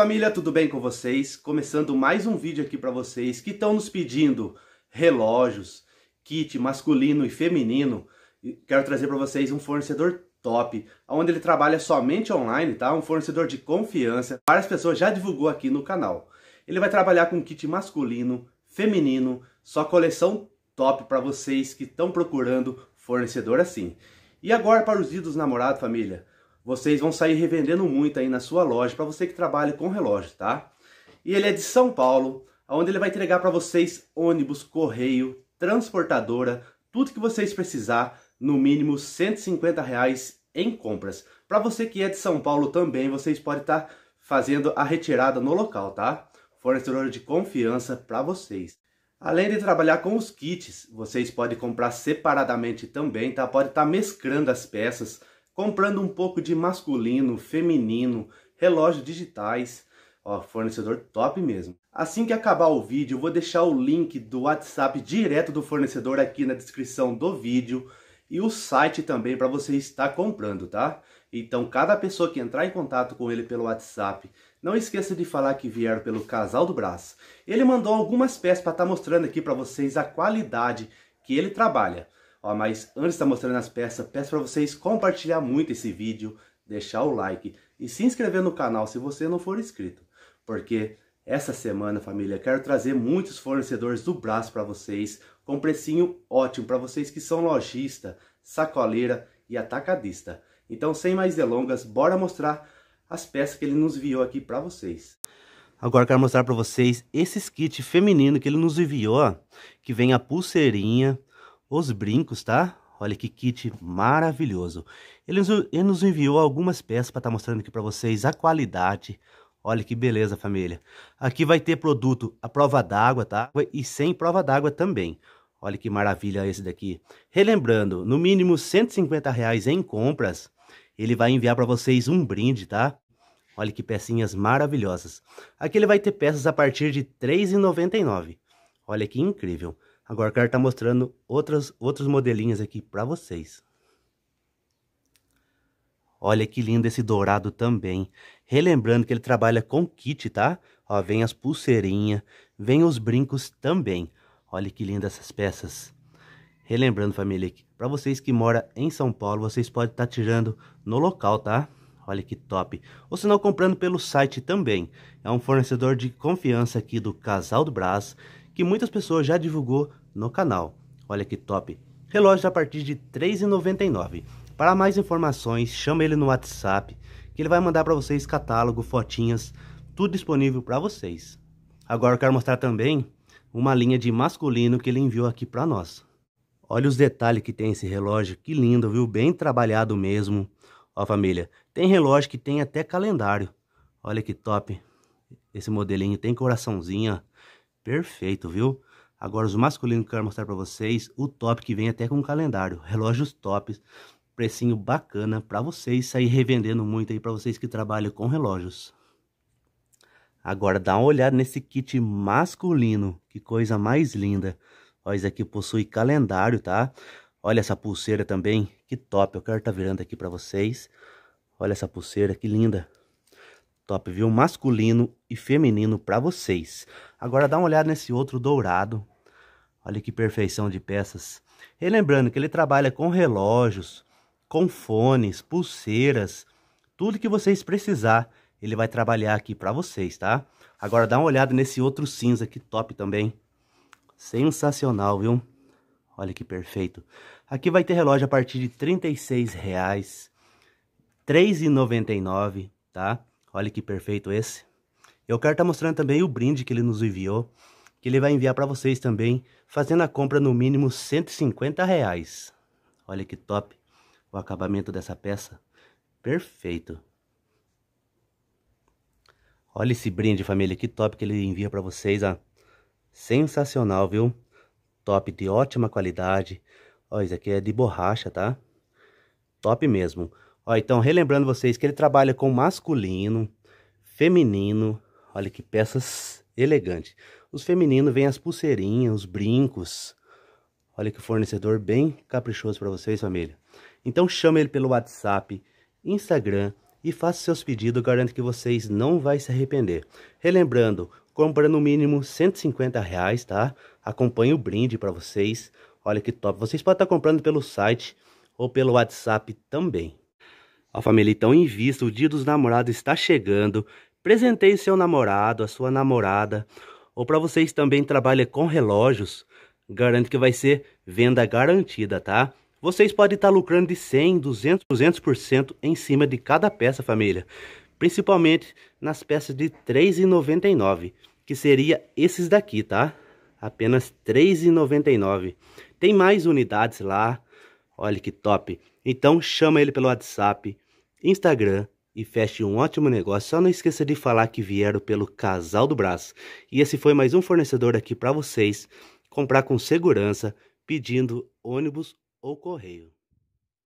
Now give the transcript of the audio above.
família, tudo bem com vocês? Começando mais um vídeo aqui para vocês que estão nos pedindo relógios, kit masculino e feminino. Quero trazer para vocês um fornecedor top, onde ele trabalha somente online, tá? Um fornecedor de confiança. Várias pessoas já divulgou aqui no canal. Ele vai trabalhar com kit masculino, feminino, só coleção top para vocês que estão procurando fornecedor assim. E agora para os idos namorados, família vocês vão sair revendendo muito aí na sua loja, para você que trabalha com relógio, tá? E ele é de São Paulo, onde ele vai entregar para vocês ônibus, correio, transportadora, tudo que vocês precisar, no mínimo 150 reais em compras. Para você que é de São Paulo também, vocês podem estar tá fazendo a retirada no local, tá? Fornecedor de confiança para vocês. Além de trabalhar com os kits, vocês podem comprar separadamente também, tá? Pode estar tá mesclando as peças comprando um pouco de masculino, feminino, relógios digitais. Ó, fornecedor top mesmo. Assim que acabar o vídeo, vou deixar o link do WhatsApp direto do fornecedor aqui na descrição do vídeo e o site também para você estar comprando, tá? Então, cada pessoa que entrar em contato com ele pelo WhatsApp, não esqueça de falar que vieram pelo Casal do Braço. Ele mandou algumas peças para estar tá mostrando aqui para vocês a qualidade que ele trabalha. Ó, mas antes de estar tá mostrando as peças, peço para vocês compartilhar muito esse vídeo, deixar o like e se inscrever no canal se você não for inscrito. Porque essa semana, família, quero trazer muitos fornecedores do braço para vocês, com precinho ótimo para vocês que são lojista, sacoleira e atacadista. Então, sem mais delongas, bora mostrar as peças que ele nos enviou aqui para vocês. Agora quero mostrar para vocês esses kits feminino que ele nos enviou, que vem a pulseirinha, os brincos, tá? Olha que kit maravilhoso. Ele nos enviou algumas peças para estar tá mostrando aqui para vocês a qualidade. Olha que beleza, família. Aqui vai ter produto à prova d'água, tá? E sem prova d'água também. Olha que maravilha esse daqui. Relembrando, no mínimo 150 reais em compras, ele vai enviar para vocês um brinde, tá? Olha que pecinhas maravilhosas. Aqui ele vai ter peças a partir de R$3,99. Olha que incrível. Agora quero estar está mostrando outras, outros modelinhos aqui para vocês. Olha que lindo esse dourado também. Relembrando que ele trabalha com kit, tá? Ó, vem as pulseirinhas, vem os brincos também. Olha que lindas essas peças. Relembrando, família, para vocês que moram em São Paulo, vocês podem estar tá tirando no local, tá? Olha que top. Ou se não, comprando pelo site também. É um fornecedor de confiança aqui do Casal do Brás, que muitas pessoas já divulgou no canal. Olha que top! relógio a partir de R$ 3,99. Para mais informações, chama ele no WhatsApp, que ele vai mandar para vocês catálogo, fotinhas, tudo disponível para vocês. Agora eu quero mostrar também uma linha de masculino que ele enviou aqui para nós. Olha os detalhes que tem esse relógio, que lindo, viu? Bem trabalhado mesmo. Ó família, tem relógio que tem até calendário. Olha que top. Esse modelinho tem coraçãozinho, ó. perfeito, viu? Agora, os masculinos que eu quero mostrar para vocês, o top que vem até com o calendário. Relógios tops, precinho bacana para vocês sair revendendo muito aí para vocês que trabalham com relógios. Agora dá uma olhada nesse kit masculino, que coisa mais linda. Ó, isso aqui possui calendário, tá? Olha essa pulseira também, que top, eu quero estar tá virando aqui para vocês. Olha essa pulseira, que linda. Top, viu? Masculino e feminino para vocês. Agora dá uma olhada nesse outro dourado, Olha que perfeição de peças. E lembrando que ele trabalha com relógios, com fones, pulseiras, tudo que vocês precisar, ele vai trabalhar aqui para vocês, tá? Agora dá uma olhada nesse outro cinza que top também. Sensacional, viu? Olha que perfeito. Aqui vai ter relógio a partir de R$ 36, R$ 3,99, tá? Olha que perfeito esse. Eu quero estar tá mostrando também o brinde que ele nos enviou que ele vai enviar para vocês também, fazendo a compra no mínimo 150 reais. Olha que top o acabamento dessa peça. Perfeito. Olha esse brinde, família, que top que ele envia para vocês, ó. Sensacional, viu? Top de ótima qualidade. Ó, isso aqui é de borracha, tá? Top mesmo. Ó, então, relembrando vocês que ele trabalha com masculino, feminino. Olha que peças elegantes. Os femininos vêm as pulseirinhas, os brincos. Olha que fornecedor bem caprichoso para vocês, família. Então chame ele pelo WhatsApp, Instagram e faça seus pedidos, garanto que vocês não vai se arrepender. Relembrando, compra no mínimo 150 reais, tá? Acompanhe o brinde para vocês. Olha que top. Vocês podem estar tá comprando pelo site ou pelo WhatsApp também. A família, então invista, o dia dos namorados está chegando. Presenteie seu namorado, a sua namorada, ou para vocês também trabalham com relógios, garanto que vai ser venda garantida, tá? Vocês podem estar tá lucrando de 100, 200, 200% em cima de cada peça, família. Principalmente nas peças de 3,99, que seria esses daqui, tá? Apenas 3,99. Tem mais unidades lá. Olha que top. Então chama ele pelo WhatsApp, Instagram, e feche um ótimo negócio. Só não esqueça de falar que vieram pelo Casal do Brás. E esse foi mais um fornecedor aqui para vocês comprar com segurança, pedindo ônibus ou correio.